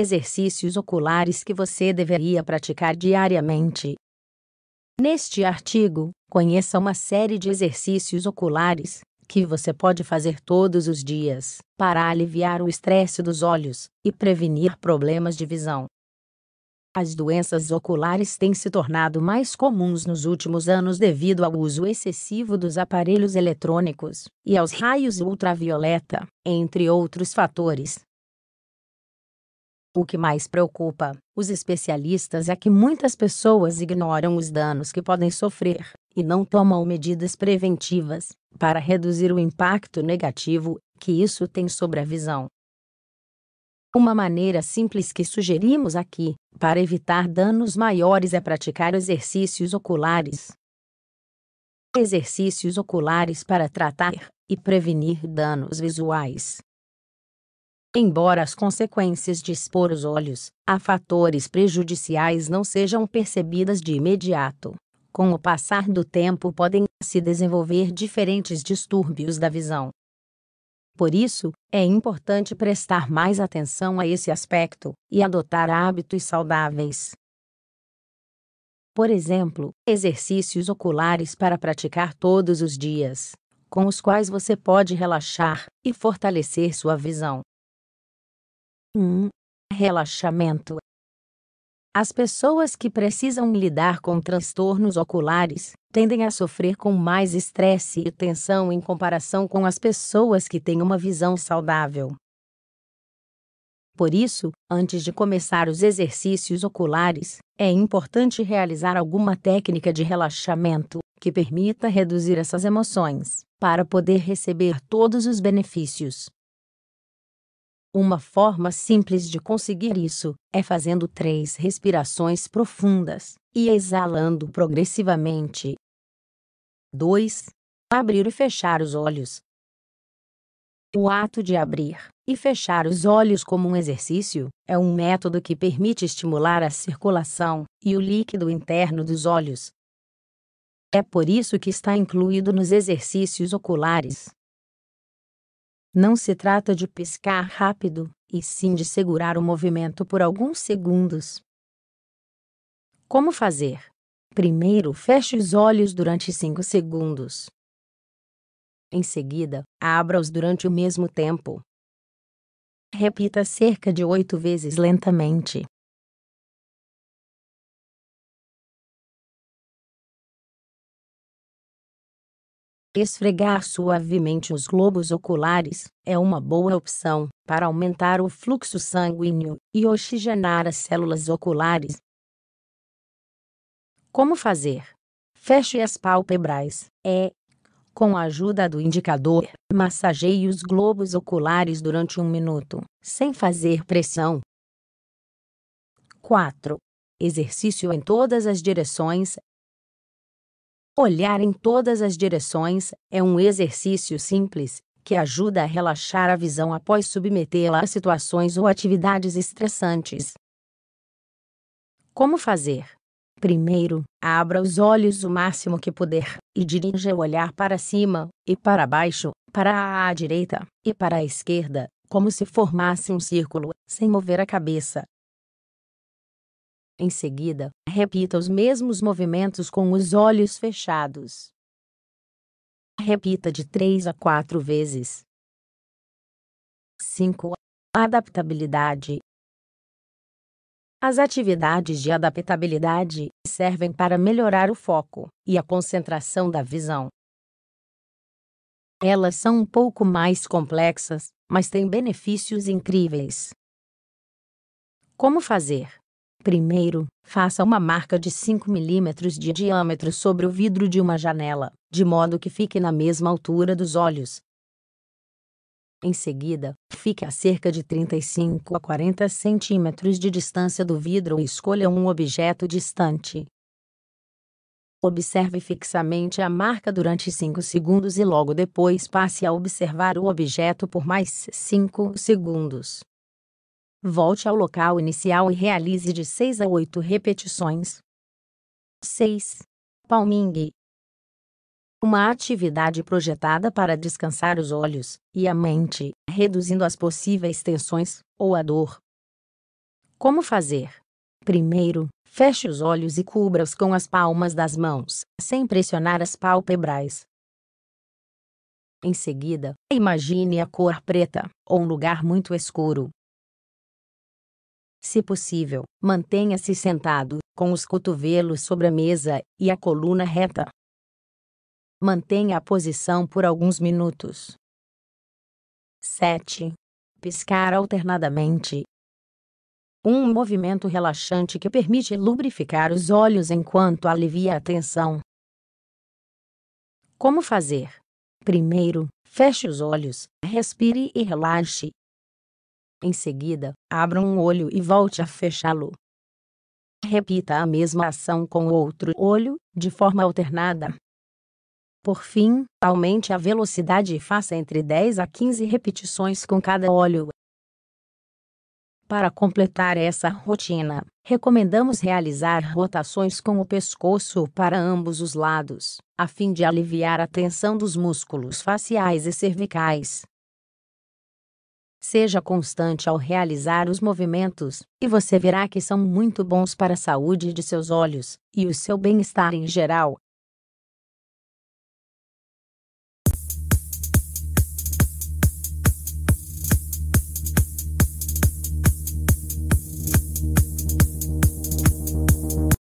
Exercícios oculares que você deveria praticar diariamente. Neste artigo, conheça uma série de exercícios oculares que você pode fazer todos os dias para aliviar o estresse dos olhos e prevenir problemas de visão. As doenças oculares têm se tornado mais comuns nos últimos anos devido ao uso excessivo dos aparelhos eletrônicos e aos raios ultravioleta, entre outros fatores. O que mais preocupa os especialistas é que muitas pessoas ignoram os danos que podem sofrer e não tomam medidas preventivas para reduzir o impacto negativo que isso tem sobre a visão. Uma maneira simples que sugerimos aqui para evitar danos maiores é praticar exercícios oculares. Exercícios oculares para tratar e prevenir danos visuais. Embora as consequências de expor os olhos a fatores prejudiciais não sejam percebidas de imediato, com o passar do tempo podem se desenvolver diferentes distúrbios da visão. Por isso, é importante prestar mais atenção a esse aspecto e adotar hábitos saudáveis. Por exemplo, exercícios oculares para praticar todos os dias, com os quais você pode relaxar e fortalecer sua visão. 1. Relaxamento. As pessoas que precisam lidar com transtornos oculares tendem a sofrer com mais estresse e tensão em comparação com as pessoas que têm uma visão saudável. Por isso, antes de começar os exercícios oculares, é importante realizar alguma técnica de relaxamento que permita reduzir essas emoções, para poder receber todos os benefícios. Uma forma simples de conseguir isso é fazendo três respirações profundas e exalando progressivamente. 2. Abrir e fechar os olhos. O ato de abrir e fechar os olhos como um exercício é um método que permite estimular a circulação e o líquido interno dos olhos. É por isso que está incluído nos exercícios oculares. Não se trata de piscar rápido, e sim de segurar o movimento por alguns segundos. Como fazer? Primeiro, feche os olhos durante 5 segundos. Em seguida, abra-os durante o mesmo tempo. Repita cerca de oito vezes lentamente. Esfregar suavemente os globos oculares é uma boa opção para aumentar o fluxo sanguíneo e oxigenar as células oculares. Como fazer? Feche as pálpebras. É. Com a ajuda do indicador, massageie os globos oculares durante um minuto, sem fazer pressão. 4. Exercício em todas as direções Olhar em todas as direções é um exercício simples que ajuda a relaxar a visão após submetê-la a situações ou atividades estressantes. Como fazer? Primeiro, abra os olhos o máximo que puder e dirija o olhar para cima e para baixo, para a direita e para a esquerda, como se formasse um círculo, sem mover a cabeça, em seguida, repita os mesmos movimentos com os olhos fechados. Repita de 3 a 4 vezes. 5. Adaptabilidade. As atividades de adaptabilidade servem para melhorar o foco e a concentração da visão. Elas são um pouco mais complexas, mas têm benefícios incríveis. Como fazer? Primeiro, faça uma marca de 5 mm de diâmetro sobre o vidro de uma janela, de modo que fique na mesma altura dos olhos. Em seguida, fique a cerca de 35 a 40 centímetros de distância do vidro e escolha um objeto distante. Observe fixamente a marca durante 5 segundos e logo depois passe a observar o objeto por mais 5 segundos. Volte ao local inicial e realize de 6 a 8 repetições. 6. Palming. Uma atividade projetada para descansar os olhos e a mente, reduzindo as possíveis tensões ou a dor. Como fazer? Primeiro, feche os olhos e cubra-os com as palmas das mãos, sem pressionar as pálpebras. Em seguida, imagine a cor preta ou um lugar muito escuro, se possível, mantenha-se sentado, com os cotovelos sobre a mesa e a coluna reta. Mantenha a posição por alguns minutos. 7. Piscar alternadamente. Um movimento relaxante que permite lubrificar os olhos enquanto alivia a tensão. Como fazer? Primeiro, feche os olhos, respire e relaxe, em seguida, abra um olho e volte a fechá-lo. Repita a mesma ação com o outro olho, de forma alternada. Por fim, aumente a velocidade e faça entre 10 a 15 repetições com cada olho. Para completar essa rotina, recomendamos realizar rotações com o pescoço para ambos os lados, a fim de aliviar a tensão dos músculos faciais e cervicais. Seja constante ao realizar os movimentos, e você verá que são muito bons para a saúde de seus olhos e o seu bem-estar em geral.